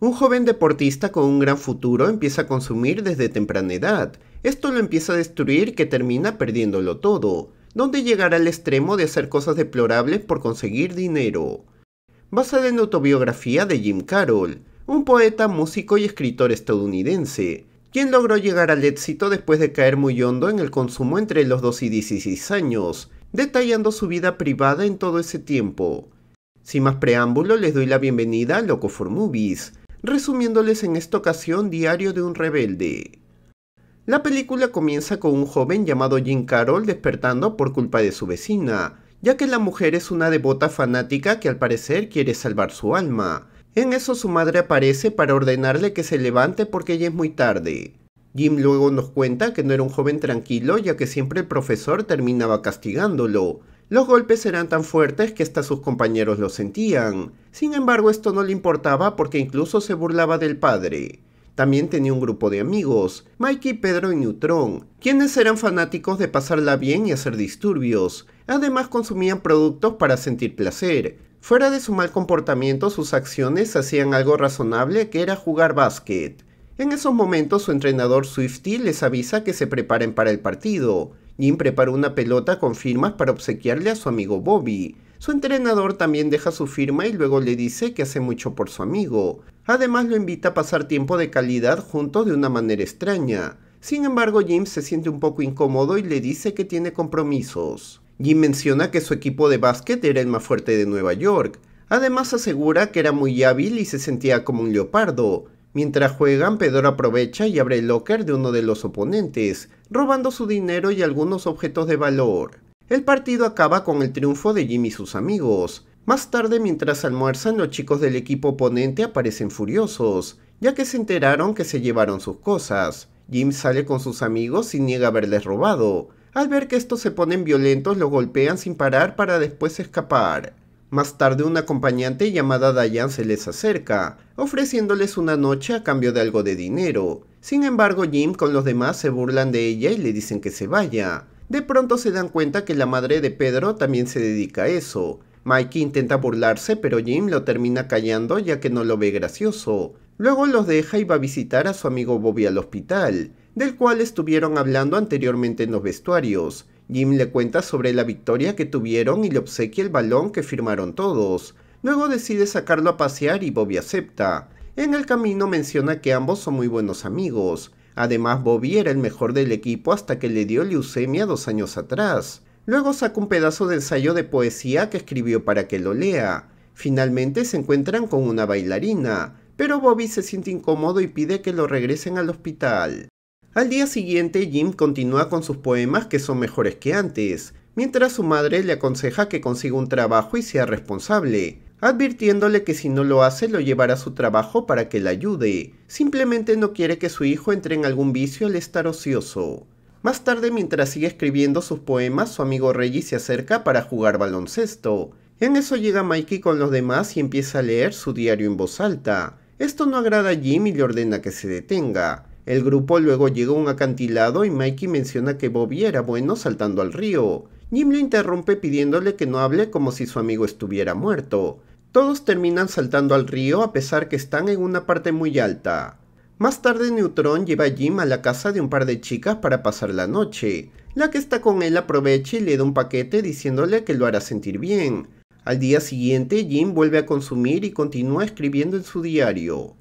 Un joven deportista con un gran futuro empieza a consumir desde temprana edad. Esto lo empieza a destruir que termina perdiéndolo todo, donde llegará al extremo de hacer cosas deplorables por conseguir dinero. Basada en la autobiografía de Jim Carroll, un poeta, músico y escritor estadounidense, quien logró llegar al éxito después de caer muy hondo en el consumo entre los 2 y 16 años, detallando su vida privada en todo ese tiempo. Sin más preámbulo, les doy la bienvenida a Loco for Movies, resumiéndoles en esta ocasión Diario de un rebelde. La película comienza con un joven llamado Jim Carroll despertando por culpa de su vecina, ya que la mujer es una devota fanática que al parecer quiere salvar su alma. En eso su madre aparece para ordenarle que se levante porque ya es muy tarde. Jim luego nos cuenta que no era un joven tranquilo ya que siempre el profesor terminaba castigándolo, los golpes eran tan fuertes que hasta sus compañeros lo sentían. Sin embargo, esto no le importaba porque incluso se burlaba del padre. También tenía un grupo de amigos, Mikey, Pedro y Neutron, quienes eran fanáticos de pasarla bien y hacer disturbios. Además consumían productos para sentir placer. Fuera de su mal comportamiento, sus acciones hacían algo razonable que era jugar básquet. En esos momentos su entrenador Swifty les avisa que se preparen para el partido, Jim prepara una pelota con firmas para obsequiarle a su amigo Bobby. Su entrenador también deja su firma y luego le dice que hace mucho por su amigo. Además lo invita a pasar tiempo de calidad juntos de una manera extraña. Sin embargo, Jim se siente un poco incómodo y le dice que tiene compromisos. Jim menciona que su equipo de básquet era el más fuerte de Nueva York. Además asegura que era muy hábil y se sentía como un leopardo. Mientras juegan, Pedro aprovecha y abre el locker de uno de los oponentes, robando su dinero y algunos objetos de valor. El partido acaba con el triunfo de Jim y sus amigos. Más tarde, mientras almuerzan, los chicos del equipo oponente aparecen furiosos, ya que se enteraron que se llevaron sus cosas. Jim sale con sus amigos y niega haberles robado. Al ver que estos se ponen violentos, lo golpean sin parar para después escapar. Más tarde una acompañante llamada Diane se les acerca, ofreciéndoles una noche a cambio de algo de dinero. Sin embargo, Jim con los demás se burlan de ella y le dicen que se vaya. De pronto se dan cuenta que la madre de Pedro también se dedica a eso. Mikey intenta burlarse, pero Jim lo termina callando ya que no lo ve gracioso. Luego los deja y va a visitar a su amigo Bobby al hospital, del cual estuvieron hablando anteriormente en los vestuarios Jim le cuenta sobre la victoria que tuvieron y le obsequia el balón que firmaron todos. Luego decide sacarlo a pasear y Bobby acepta. En el camino menciona que ambos son muy buenos amigos. Además, Bobby era el mejor del equipo hasta que le dio leucemia dos años atrás. Luego saca un pedazo de ensayo de poesía que escribió para que lo lea. Finalmente se encuentran con una bailarina, pero Bobby se siente incómodo y pide que lo regresen al hospital. Al día siguiente, Jim continúa con sus poemas que son mejores que antes, mientras su madre le aconseja que consiga un trabajo y sea responsable, advirtiéndole que si no lo hace lo llevará a su trabajo para que le ayude, simplemente no quiere que su hijo entre en algún vicio al estar ocioso. Más tarde, mientras sigue escribiendo sus poemas, su amigo Reggie se acerca para jugar baloncesto. En eso llega Mikey con los demás y empieza a leer su diario en voz alta. Esto no agrada a Jim y le ordena que se detenga. El grupo luego llega a un acantilado y Mikey menciona que Bobby era bueno saltando al río. Jim lo interrumpe pidiéndole que no hable como si su amigo estuviera muerto. Todos terminan saltando al río a pesar que están en una parte muy alta. Más tarde Neutron lleva a Jim a la casa de un par de chicas para pasar la noche. La que está con él aprovecha y le da un paquete diciéndole que lo hará sentir bien. Al día siguiente Jim vuelve a consumir y continúa escribiendo en su diario.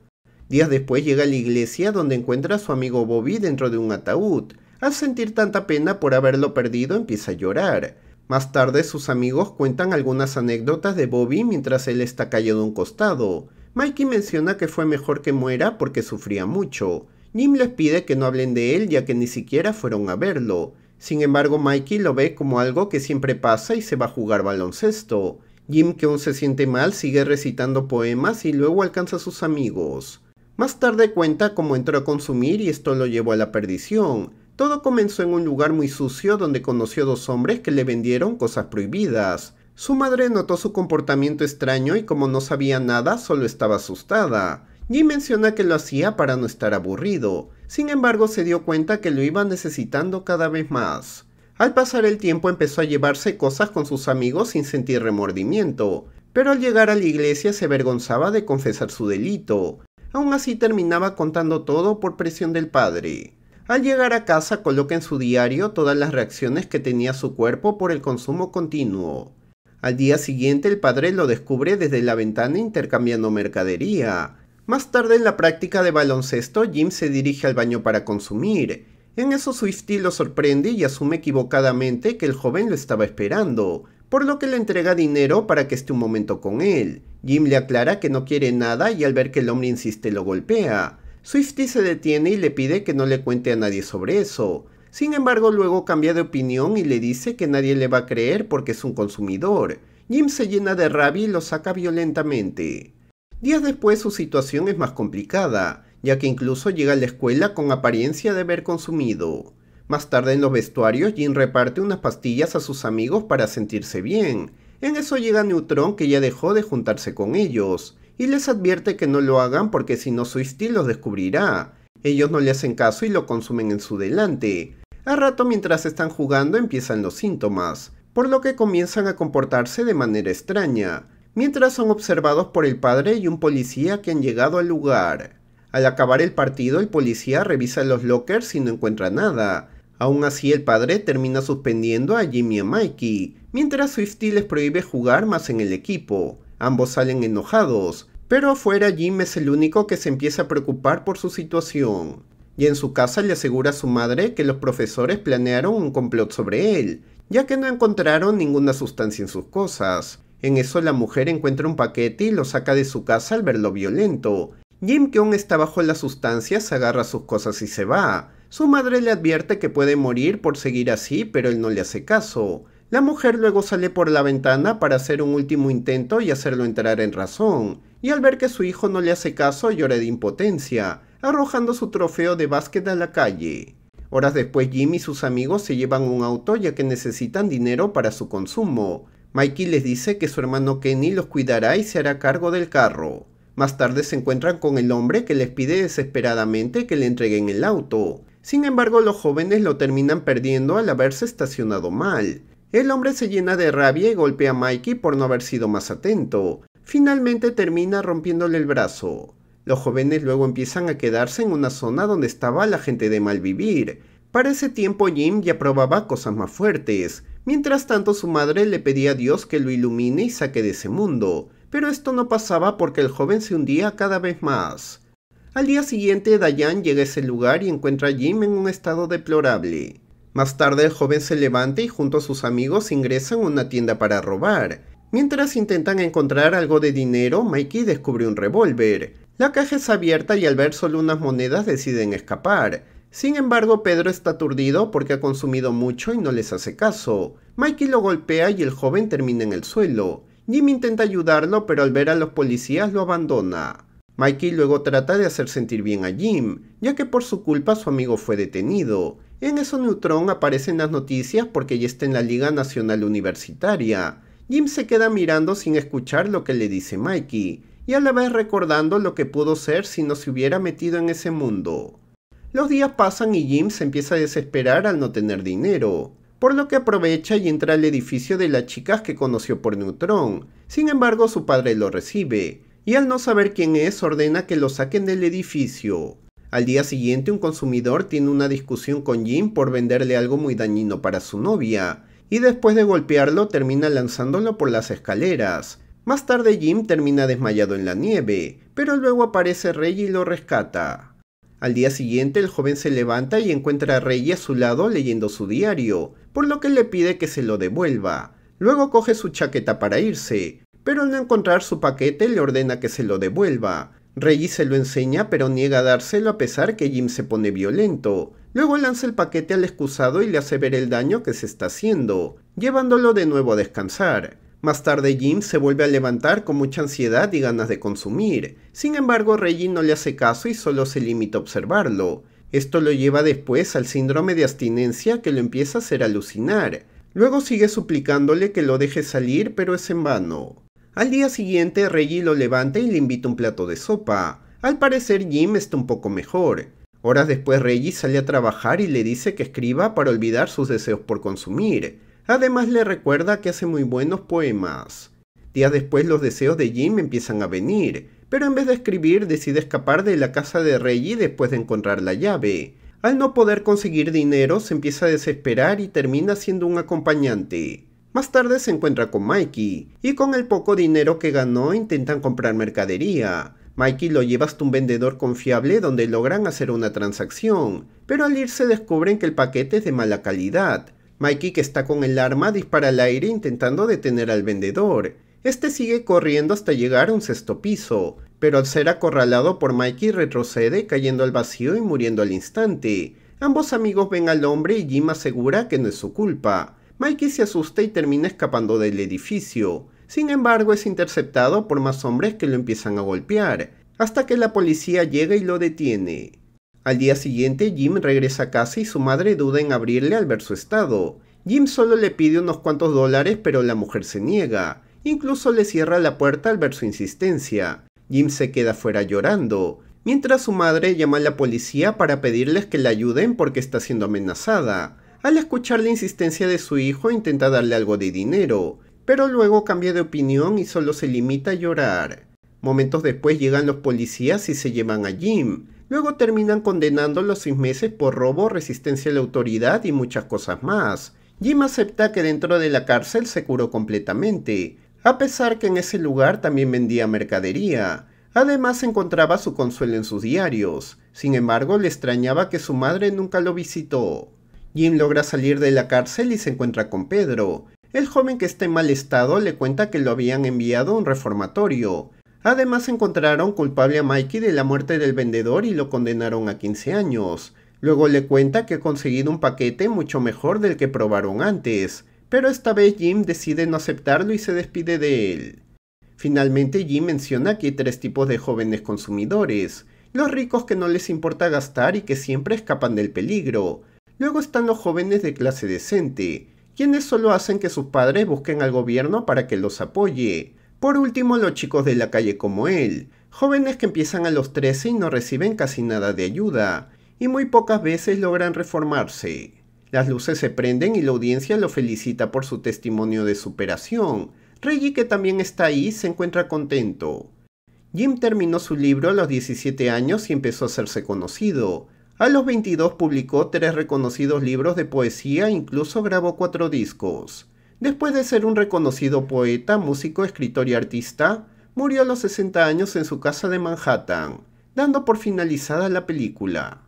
Días después llega a la iglesia donde encuentra a su amigo Bobby dentro de un ataúd. Al sentir tanta pena por haberlo perdido empieza a llorar. Más tarde sus amigos cuentan algunas anécdotas de Bobby mientras él está cayendo a un costado. Mikey menciona que fue mejor que muera porque sufría mucho. Jim les pide que no hablen de él ya que ni siquiera fueron a verlo. Sin embargo, Mikey lo ve como algo que siempre pasa y se va a jugar baloncesto. Jim, que aún se siente mal, sigue recitando poemas y luego alcanza a sus amigos. Más tarde cuenta cómo entró a consumir y esto lo llevó a la perdición. Todo comenzó en un lugar muy sucio donde conoció dos hombres que le vendieron cosas prohibidas. Su madre notó su comportamiento extraño y como no sabía nada solo estaba asustada. Jim menciona que lo hacía para no estar aburrido, sin embargo se dio cuenta que lo iba necesitando cada vez más. Al pasar el tiempo empezó a llevarse cosas con sus amigos sin sentir remordimiento, pero al llegar a la iglesia se avergonzaba de confesar su delito. Aún así terminaba contando todo por presión del padre. Al llegar a casa coloca en su diario todas las reacciones que tenía su cuerpo por el consumo continuo. Al día siguiente el padre lo descubre desde la ventana intercambiando mercadería. Más tarde en la práctica de baloncesto Jim se dirige al baño para consumir. En eso Swifty lo sorprende y asume equivocadamente que el joven lo estaba esperando por lo que le entrega dinero para que esté un momento con él. Jim le aclara que no quiere nada y al ver que el hombre insiste lo golpea. Swifty se detiene y le pide que no le cuente a nadie sobre eso. Sin embargo, luego cambia de opinión y le dice que nadie le va a creer porque es un consumidor. Jim se llena de rabia y lo saca violentamente. Días después su situación es más complicada, ya que incluso llega a la escuela con apariencia de haber consumido. Más tarde en los vestuarios, Jin reparte unas pastillas a sus amigos para sentirse bien. En eso llega Neutron que ya dejó de juntarse con ellos, y les advierte que no lo hagan porque si no estilo los descubrirá. Ellos no le hacen caso y lo consumen en su delante. A rato mientras están jugando empiezan los síntomas, por lo que comienzan a comportarse de manera extraña, mientras son observados por el padre y un policía que han llegado al lugar. Al acabar el partido, el policía revisa los lockers y no encuentra nada, Aún así, el padre termina suspendiendo a Jimmy y Mikey, mientras Swifty les prohíbe jugar más en el equipo. Ambos salen enojados, pero afuera Jim es el único que se empieza a preocupar por su situación. Y en su casa le asegura a su madre que los profesores planearon un complot sobre él, ya que no encontraron ninguna sustancia en sus cosas. En eso la mujer encuentra un paquete y lo saca de su casa al verlo violento. Jim, que aún está bajo las sustancias, agarra sus cosas y se va, su madre le advierte que puede morir por seguir así, pero él no le hace caso. La mujer luego sale por la ventana para hacer un último intento y hacerlo entrar en razón, y al ver que su hijo no le hace caso llora de impotencia, arrojando su trofeo de básquet a la calle. Horas después Jim y sus amigos se llevan un auto ya que necesitan dinero para su consumo. Mikey les dice que su hermano Kenny los cuidará y se hará cargo del carro. Más tarde se encuentran con el hombre que les pide desesperadamente que le entreguen el auto. Sin embargo, los jóvenes lo terminan perdiendo al haberse estacionado mal. El hombre se llena de rabia y golpea a Mikey por no haber sido más atento. Finalmente termina rompiéndole el brazo. Los jóvenes luego empiezan a quedarse en una zona donde estaba la gente de mal vivir, Para ese tiempo Jim ya probaba cosas más fuertes. Mientras tanto su madre le pedía a Dios que lo ilumine y saque de ese mundo. Pero esto no pasaba porque el joven se hundía cada vez más. Al día siguiente, Dayan llega a ese lugar y encuentra a Jim en un estado deplorable. Más tarde, el joven se levanta y junto a sus amigos ingresan a una tienda para robar. Mientras intentan encontrar algo de dinero, Mikey descubre un revólver. La caja es abierta y al ver solo unas monedas deciden escapar. Sin embargo, Pedro está aturdido porque ha consumido mucho y no les hace caso. Mikey lo golpea y el joven termina en el suelo. Jim intenta ayudarlo, pero al ver a los policías lo abandona. Mikey luego trata de hacer sentir bien a Jim, ya que por su culpa su amigo fue detenido. En eso Neutron aparecen en las noticias porque ya está en la Liga Nacional Universitaria. Jim se queda mirando sin escuchar lo que le dice Mikey, y a la vez recordando lo que pudo ser si no se hubiera metido en ese mundo. Los días pasan y Jim se empieza a desesperar al no tener dinero, por lo que aprovecha y entra al edificio de las chicas que conoció por Neutron. Sin embargo, su padre lo recibe, y al no saber quién es ordena que lo saquen del edificio. Al día siguiente un consumidor tiene una discusión con Jim por venderle algo muy dañino para su novia, y después de golpearlo termina lanzándolo por las escaleras. Más tarde Jim termina desmayado en la nieve, pero luego aparece Rey y lo rescata. Al día siguiente el joven se levanta y encuentra a Rey a su lado leyendo su diario, por lo que le pide que se lo devuelva. Luego coge su chaqueta para irse, pero al no encontrar su paquete le ordena que se lo devuelva. Reggie se lo enseña pero niega a dárselo a pesar que Jim se pone violento. Luego lanza el paquete al excusado y le hace ver el daño que se está haciendo, llevándolo de nuevo a descansar. Más tarde Jim se vuelve a levantar con mucha ansiedad y ganas de consumir. Sin embargo, Reggie no le hace caso y solo se limita a observarlo. Esto lo lleva después al síndrome de abstinencia que lo empieza a hacer alucinar. Luego sigue suplicándole que lo deje salir, pero es en vano. Al día siguiente, Reggie lo levanta y le invita un plato de sopa. Al parecer, Jim está un poco mejor. Horas después, Reggie sale a trabajar y le dice que escriba para olvidar sus deseos por consumir. Además, le recuerda que hace muy buenos poemas. Días después, los deseos de Jim empiezan a venir, pero en vez de escribir, decide escapar de la casa de Reggie después de encontrar la llave. Al no poder conseguir dinero, se empieza a desesperar y termina siendo un acompañante. Más tarde se encuentra con Mikey, y con el poco dinero que ganó intentan comprar mercadería. Mikey lo lleva hasta un vendedor confiable donde logran hacer una transacción, pero al irse descubren que el paquete es de mala calidad. Mikey que está con el arma dispara al aire intentando detener al vendedor. Este sigue corriendo hasta llegar a un sexto piso, pero al ser acorralado por Mikey retrocede cayendo al vacío y muriendo al instante. Ambos amigos ven al hombre y Jim asegura que no es su culpa. Mikey se asusta y termina escapando del edificio. Sin embargo, es interceptado por más hombres que lo empiezan a golpear, hasta que la policía llega y lo detiene. Al día siguiente, Jim regresa a casa y su madre duda en abrirle al ver su estado. Jim solo le pide unos cuantos dólares, pero la mujer se niega. Incluso le cierra la puerta al ver su insistencia. Jim se queda fuera llorando, mientras su madre llama a la policía para pedirles que la ayuden porque está siendo amenazada. Al escuchar la insistencia de su hijo intenta darle algo de dinero, pero luego cambia de opinión y solo se limita a llorar. Momentos después llegan los policías y se llevan a Jim. Luego terminan condenándolo a seis meses por robo, resistencia a la autoridad y muchas cosas más. Jim acepta que dentro de la cárcel se curó completamente, a pesar que en ese lugar también vendía mercadería. Además encontraba su consuelo en sus diarios. Sin embargo, le extrañaba que su madre nunca lo visitó. Jim logra salir de la cárcel y se encuentra con Pedro. El joven que está en mal estado le cuenta que lo habían enviado a un reformatorio. Además encontraron culpable a Mikey de la muerte del vendedor y lo condenaron a 15 años. Luego le cuenta que ha conseguido un paquete mucho mejor del que probaron antes, pero esta vez Jim decide no aceptarlo y se despide de él. Finalmente Jim menciona que hay tres tipos de jóvenes consumidores, los ricos que no les importa gastar y que siempre escapan del peligro, Luego están los jóvenes de clase decente, quienes solo hacen que sus padres busquen al gobierno para que los apoye. Por último, los chicos de la calle como él, jóvenes que empiezan a los 13 y no reciben casi nada de ayuda, y muy pocas veces logran reformarse. Las luces se prenden y la audiencia lo felicita por su testimonio de superación. Reggie, que también está ahí, se encuentra contento. Jim terminó su libro a los 17 años y empezó a hacerse conocido. A los 22 publicó tres reconocidos libros de poesía e incluso grabó cuatro discos. Después de ser un reconocido poeta, músico, escritor y artista, murió a los 60 años en su casa de Manhattan, dando por finalizada la película.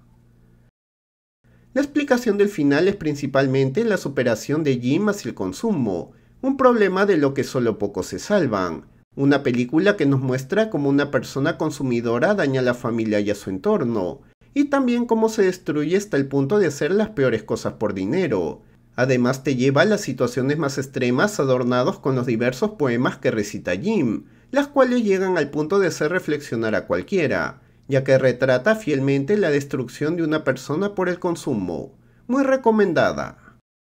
La explicación del final es principalmente la superación de Jim hacia el consumo, un problema de lo que solo pocos se salvan, una película que nos muestra cómo una persona consumidora daña a la familia y a su entorno, y también cómo se destruye hasta el punto de hacer las peores cosas por dinero. Además te lleva a las situaciones más extremas adornados con los diversos poemas que recita Jim, las cuales llegan al punto de hacer reflexionar a cualquiera, ya que retrata fielmente la destrucción de una persona por el consumo. Muy recomendada.